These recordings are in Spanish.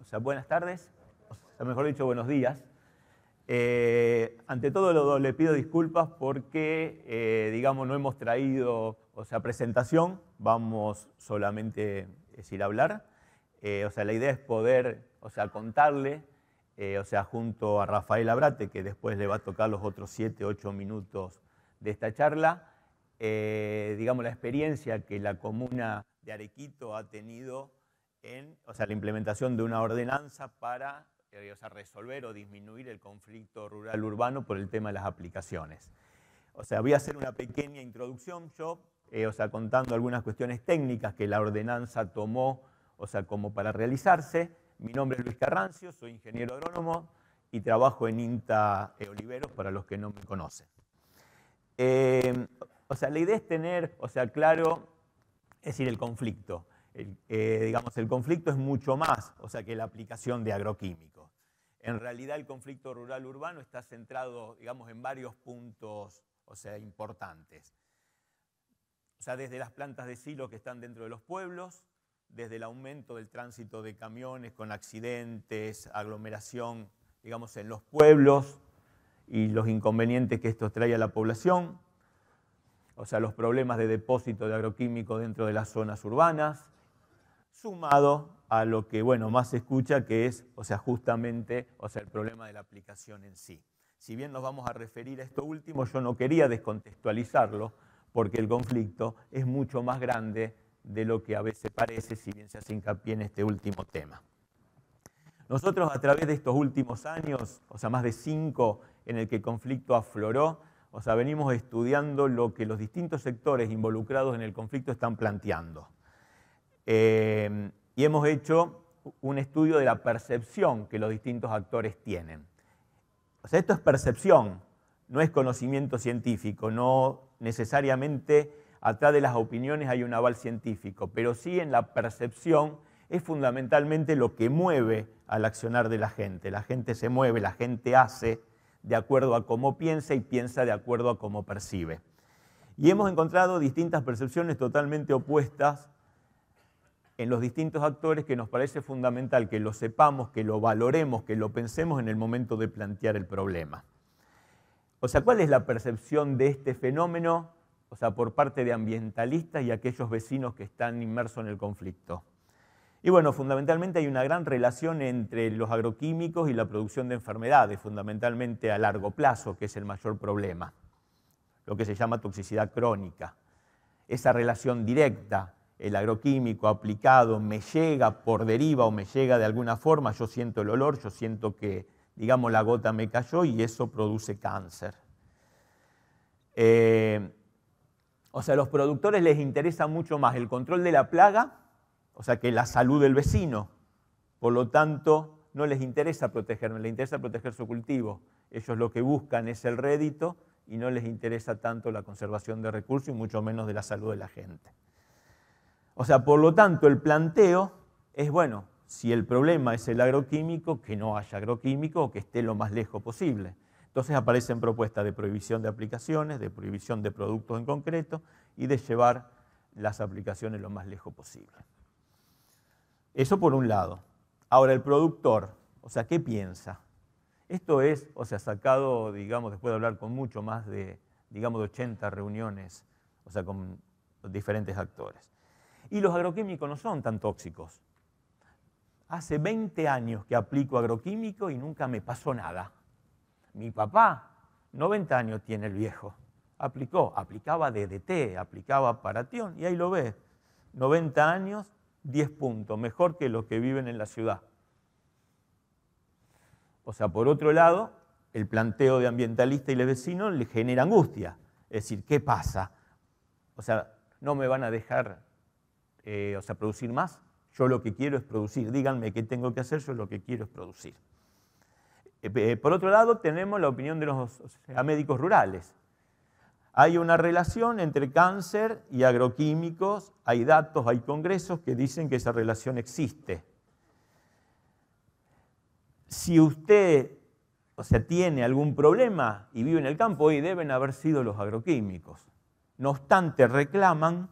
o sea, buenas tardes, o sea, mejor dicho, buenos días. Eh, ante todo, le pido disculpas porque, eh, digamos, no hemos traído, o sea, presentación, vamos solamente a eh, hablar. o sea, la idea es poder, o sea, contarle, o sea, junto a Rafael Abrate, que después le va a tocar los otros siete, ocho minutos de esta charla, digamos, la experiencia que la comuna de Arequito ha tenido en, o sea, la implementación de una ordenanza para eh, resolver o disminuir el conflicto rural-urbano por el tema de las aplicaciones. O sea, voy a hacer una pequeña introducción yo, eh, o sea, contando algunas cuestiones técnicas que la ordenanza tomó, o sea, como para realizarse. Mi nombre es Luis Carrancio, soy ingeniero agrónomo y trabajo en INTA eh, Oliveros para los que no me conocen. o sea, la idea es tener, o sea, claro, es decir, el conflicto. El, eh, digamos, el conflicto es mucho más, o sea, que la aplicación de agroquímicos. En realidad el conflicto rural-urbano está centrado, digamos, en varios puntos, o sea, importantes. O sea, desde las plantas de silo que están dentro de los pueblos, desde el aumento del tránsito de camiones con accidentes, aglomeración, digamos, en los pueblos y los inconvenientes que esto trae a la población, o sea, los problemas de depósito de agroquímicos dentro de las zonas urbanas, sumado a lo que bueno, más se escucha, que es, o sea, justamente, o sea, el problema de la aplicación en sí. Si bien nos vamos a referir a esto último, yo no quería descontextualizarlo, porque el conflicto es mucho más grande de lo que a veces parece, si bien se hace hincapié en este último tema. Nosotros a través de estos últimos años, o sea, más de cinco en el que el conflicto afloró, o sea, venimos estudiando lo que los distintos sectores involucrados en el conflicto están planteando. Em, y hemos hecho un estudio de la percepción que los distintos actores tienen. esto es percepción, no es conocimiento científico, no necesariamente atrás de las opiniones hay un aval científico, pero sí en la percepción es fundamentalmente lo que mueve al accionar de la gente. La gente se mueve, la gente hace de acuerdo a cómo piensa y piensa de acuerdo a cómo percibe. Y hemos encontrado distintas percepciones totalmente opuestas en los distintos actores que nos parece fundamental que lo sepamos, que lo valoremos, que lo pensemos en el momento de plantear el problema. O sea, ¿cuál es la percepción de este fenómeno? O sea, por parte de ambientalistas y aquellos vecinos que están inmersos en el conflicto. Y bueno, fundamentalmente hay una gran relación entre los agroquímicos y la producción de enfermedades, fundamentalmente a largo plazo, que es el mayor problema, lo que se llama toxicidad crónica. Esa relación directa el agroquímico aplicado me llega por deriva o me llega de alguna forma, yo siento el olor, yo siento que, digamos, la gota me cayó y eso produce cáncer. Eh, o sea, a los productores les interesa mucho más el control de la plaga, o sea, que la salud del vecino. Por lo tanto, no les interesa protegerme, les interesa proteger su cultivo. Ellos lo que buscan es el rédito y no les interesa tanto la conservación de recursos y mucho menos de la salud de la gente. O sea, por lo tanto, el planteo es, bueno, si el problema es el agroquímico, que no haya agroquímico o que esté lo más lejos posible. Entonces aparecen propuestas de prohibición de aplicaciones, de prohibición de productos en concreto y de llevar las aplicaciones lo más lejos posible. Eso por un lado. Ahora, el productor, o sea, ¿qué piensa? Esto es, o sea, sacado, digamos, después de hablar con mucho más de, digamos, de 80 reuniones, o sea, con diferentes actores y los agroquímicos no son tan tóxicos. Hace 20 años que aplico agroquímico y nunca me pasó nada. Mi papá, 90 años tiene el viejo, aplicó, aplicaba DDT, aplicaba paratión, y ahí lo ves, 90 años, 10 puntos, mejor que los que viven en la ciudad. O sea, por otro lado, el planteo de ambientalista y de vecino le genera angustia. Es decir, ¿qué pasa? O sea, no me van a dejar eh, o sea, producir más. Yo lo que quiero es producir. Díganme qué tengo que hacer, yo lo que quiero es producir. Eh, eh, por otro lado, tenemos la opinión de los médicos rurales. Hay una relación entre cáncer y agroquímicos, hay datos, hay congresos que dicen que esa relación existe. Si usted, o sea, tiene algún problema y vive en el campo, hoy deben haber sido los agroquímicos. No obstante, reclaman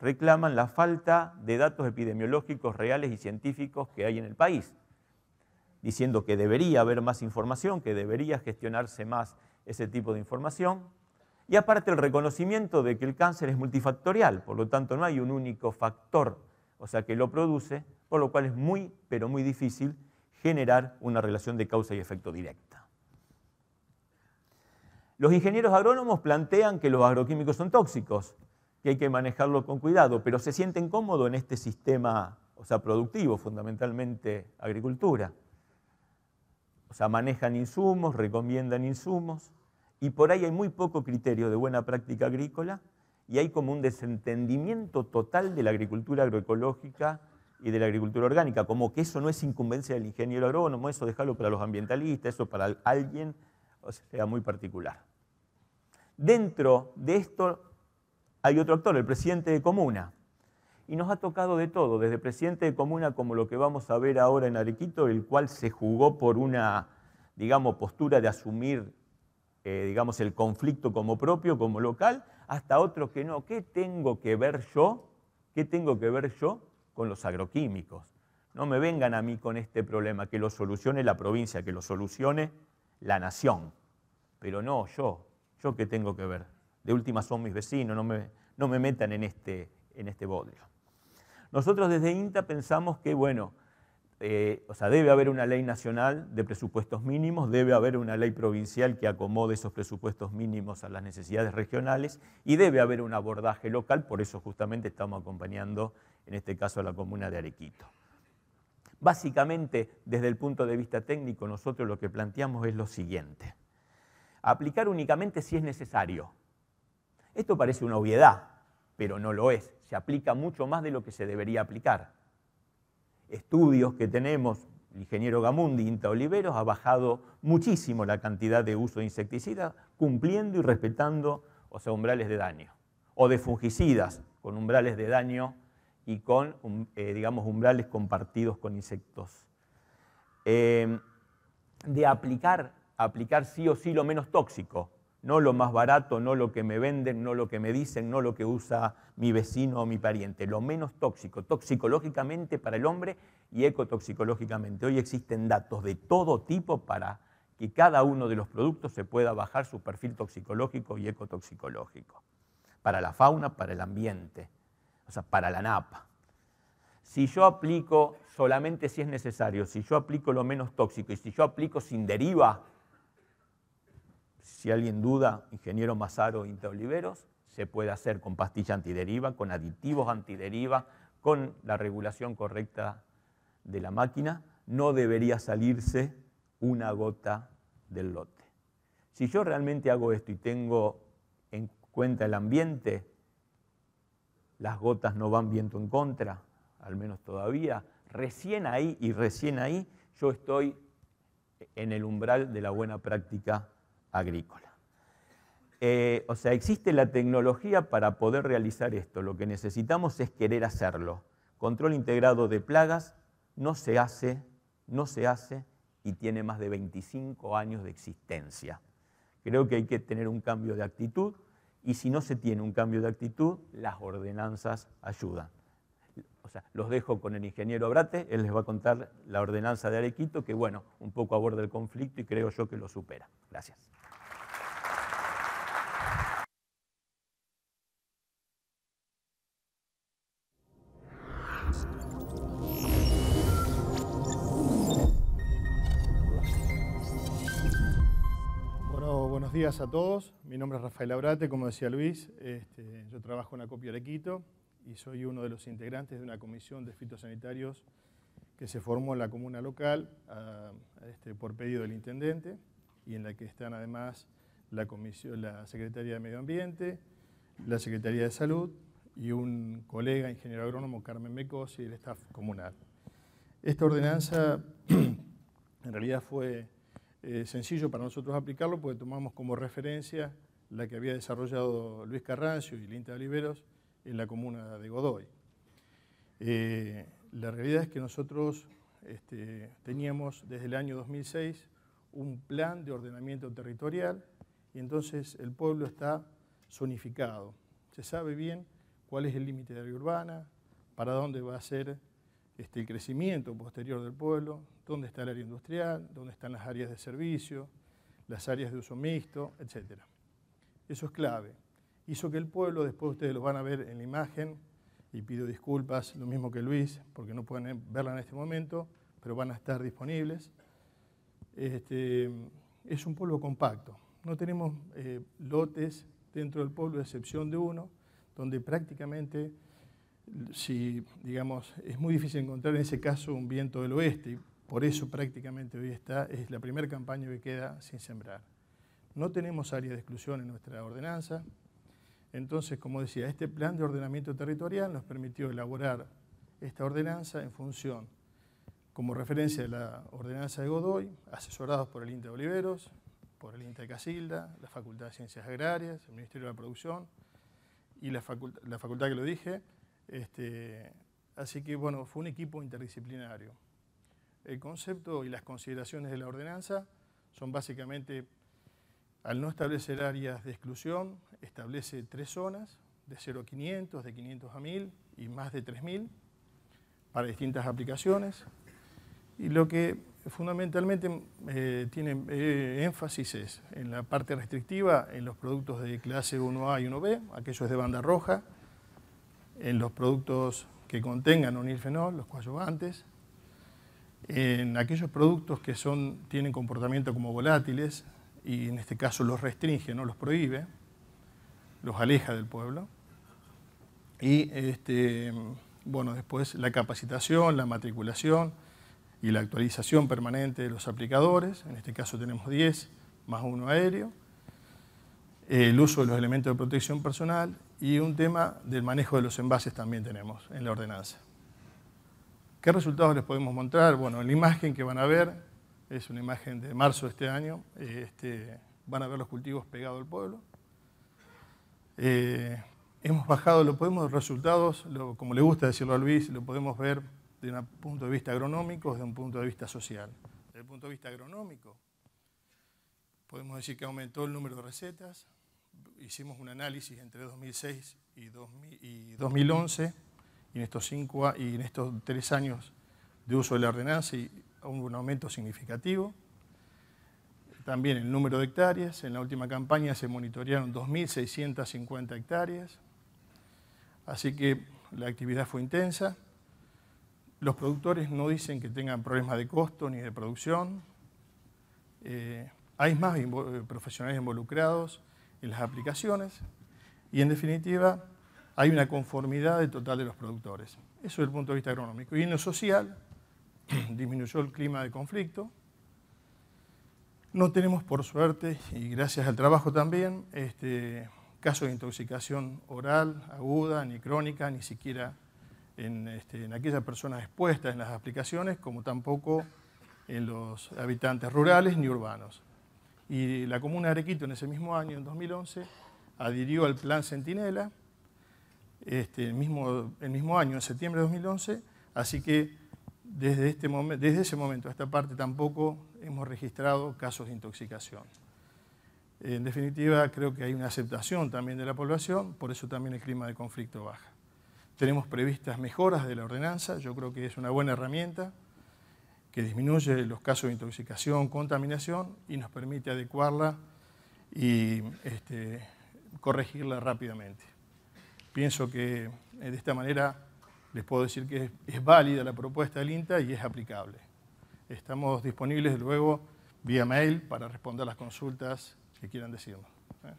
reclaman la falta de datos epidemiológicos reales y científicos que hay en el país, diciendo que debería haber más información, que debería gestionarse más ese tipo de información, y aparte el reconocimiento de que el cáncer es multifactorial, por lo tanto no hay un único factor, o sea, que lo produce, por lo cual es muy, pero muy difícil generar una relación de causa y efecto directa. Los ingenieros agrónomos plantean que los agroquímicos son tóxicos, que hay que manejarlo con cuidado, pero se sienten cómodos en este sistema, o sea, productivo, fundamentalmente agricultura. O sea, manejan insumos, recomiendan insumos, y por ahí hay muy poco criterio de buena práctica agrícola y hay como un desentendimiento total de la agricultura agroecológica y de la agricultura orgánica, como que eso no es incumbencia del ingeniero agrónomo, eso dejarlo para los ambientalistas, eso para alguien, o sea, muy particular. Dentro de esto hay otro actor, el presidente de comuna. Y nos ha tocado de todo, desde presidente de comuna como lo que vamos a ver ahora en Arequito, el cual se jugó por una, digamos, postura de asumir, eh, digamos, el conflicto como propio, como local, hasta otro que no. ¿Qué tengo que ver yo? ¿Qué tengo que ver yo con los agroquímicos? No me vengan a mí con este problema, que lo solucione la provincia, que lo solucione la nación. Pero no yo, yo qué tengo que ver de última son mis vecinos, no me, metan en este, en este bodrio. Nosotros desde INTA pensamos que, bueno, eh, o sea, debe haber una ley nacional de presupuestos mínimos, debe haber una ley provincial que acomode esos presupuestos mínimos a las necesidades regionales y debe haber un abordaje local, por eso justamente estamos acompañando en este caso a la comuna de Arequito. Básicamente, desde el punto de vista técnico, nosotros lo que planteamos es lo siguiente. Aplicar únicamente si es necesario, esto parece una obviedad, pero no lo es. Se aplica mucho más de lo que se debería aplicar. Estudios que tenemos, el ingeniero Gamundi, Inta Oliveros, ha bajado muchísimo la cantidad de uso de insecticidas, cumpliendo y respetando o sea, umbrales de daño. O de fungicidas, con umbrales de daño y con, um, eh, digamos, umbrales compartidos con insectos. Eh, de aplicar, aplicar sí o sí lo menos tóxico, no lo más barato, no lo que me venden, no lo que me dicen, no lo que usa mi vecino o mi pariente, lo menos tóxico, toxicológicamente para el hombre y ecotoxicológicamente. Hoy existen datos de todo tipo para que cada uno de los productos se pueda bajar su perfil toxicológico y ecotoxicológico, para la fauna, para el ambiente, o sea, para la napa. Si yo aplico solamente si es necesario, si yo aplico lo menos tóxico y si yo aplico sin deriva, si alguien duda, ingeniero Mazaro Inta Oliveros, se puede hacer con pastilla antideriva, con aditivos antideriva, con la regulación correcta de la máquina. No debería salirse una gota del lote. Si yo realmente hago esto y tengo en cuenta el ambiente, las gotas no van viento en contra, al menos todavía. Recién ahí y recién ahí yo estoy en el umbral de la buena práctica agrícola. Eh, o sea, existe la tecnología para poder realizar esto. Lo que necesitamos es querer hacerlo. Control integrado de plagas no se hace, no se hace y tiene más de 25 años de existencia. Creo que hay que tener un cambio de actitud y si no se tiene un cambio de actitud, las ordenanzas ayudan. O sea, los dejo con el ingeniero Abrate, él les va a contar la ordenanza de Arequito, que bueno, un poco aborda el conflicto y creo yo que lo supera. Gracias. Buenos días a todos. Mi nombre es Rafael Abrate, como decía Luis. Este, yo trabajo en Acopio Quito y soy uno de los integrantes de una comisión de fitosanitarios que se formó en la comuna local este, por pedido del intendente y en la que están además la, comisión, la Secretaría de Medio Ambiente, la Secretaría de Salud y un colega, ingeniero agrónomo, Carmen Mecos, y el staff comunal. Esta ordenanza en realidad fue eh, sencillo para nosotros aplicarlo porque tomamos como referencia la que había desarrollado Luis Carrancio y Linda Oliveros en la comuna de Godoy. Eh, la realidad es que nosotros este, teníamos desde el año 2006 un plan de ordenamiento territorial y entonces el pueblo está zonificado. Se sabe bien cuál es el límite de área urbana, para dónde va a ser este, el crecimiento posterior del pueblo, dónde está el área industrial, dónde están las áreas de servicio, las áreas de uso mixto, etc. Eso es clave. Hizo que el pueblo, después ustedes lo van a ver en la imagen, y pido disculpas, lo mismo que Luis, porque no pueden verla en este momento, pero van a estar disponibles. Este, es un pueblo compacto. No tenemos eh, lotes dentro del pueblo, a excepción de uno, donde prácticamente, si digamos, es muy difícil encontrar en ese caso un viento del oeste, por eso prácticamente hoy está, es la primera campaña que queda sin sembrar. No tenemos área de exclusión en nuestra ordenanza. Entonces, como decía, este plan de ordenamiento territorial nos permitió elaborar esta ordenanza en función, como referencia de la ordenanza de Godoy, asesorados por el INTA de Oliveros, por el INTA de Casilda, la Facultad de Ciencias Agrarias, el Ministerio de la Producción y la, facultad, que lo dije. Este, así que, bueno, fue un equipo interdisciplinario. El concepto y las consideraciones de la ordenanza son básicamente, al no establecer áreas de exclusión, establece tres zonas, de 0 a 500, de 500 a 1000 y más de 3000, para distintas aplicaciones. Y lo que fundamentalmente eh, tiene eh, énfasis es en la parte restrictiva, en los productos de clase 1A y 1B, aquellos de banda roja, en los productos que contengan unilfenol, los coadyuvantes, en aquellos productos que son, tienen comportamiento como volátiles, y en este caso los restringe, no los prohíbe, los aleja del pueblo. Y este, bueno, después la capacitación, la matriculación y la actualización permanente de los aplicadores, en este caso tenemos 10 más uno aéreo, el uso de los elementos de protección personal y un tema del manejo de los envases también tenemos en la ordenanza. ¿Qué resultados les podemos mostrar? Bueno, la imagen que van a ver es una imagen de marzo de este año. Este, van a ver los cultivos pegados al pueblo. Eh, hemos bajado, lo podemos, resultados, como le gusta decirlo a Luis, lo podemos ver desde un punto de vista agronómico, desde un punto de vista social. Desde el punto de vista agronómico, podemos decir que aumentó el número de recetas. Hicimos un análisis entre 2006 y 2011 y en estos cinco y en estos tres años de uso de la ordenanza hubo un aumento significativo. También el número de hectáreas, en la última campaña se monitorearon 2.650 hectáreas, así que la actividad fue intensa. Los productores no dicen que tengan problemas de costo ni de producción. Eh, hay más eh, profesionales involucrados en las aplicaciones y en definitiva hay una conformidad del total de los productores. Eso desde el punto de vista agronómico. Y en lo social, disminuyó el clima de conflicto. No tenemos, por suerte, y gracias al trabajo también, este, casos de intoxicación oral, aguda, ni crónica, ni siquiera en, este, aquellas personas expuestas en las aplicaciones, como tampoco en los habitantes rurales ni urbanos. Y la comuna de Arequito en ese mismo año, en 2011, adhirió al Plan Centinela, este, el, mismo, año, en septiembre de 2011, así que desde, este desde ese momento a esta parte tampoco hemos registrado casos de intoxicación. En definitiva, creo que hay una aceptación también de la población, por eso también el clima de conflicto baja. Tenemos previstas mejoras de la ordenanza, yo creo que es una buena herramienta que disminuye los casos de intoxicación, contaminación y nos permite adecuarla y este, corregirla rápidamente pienso que eh, de esta manera les puedo decir que es, válida la propuesta del INTA y es aplicable. Estamos disponibles luego vía mail para responder las consultas que quieran decirnos. ¿eh?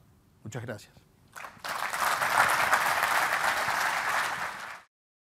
Muchas gracias.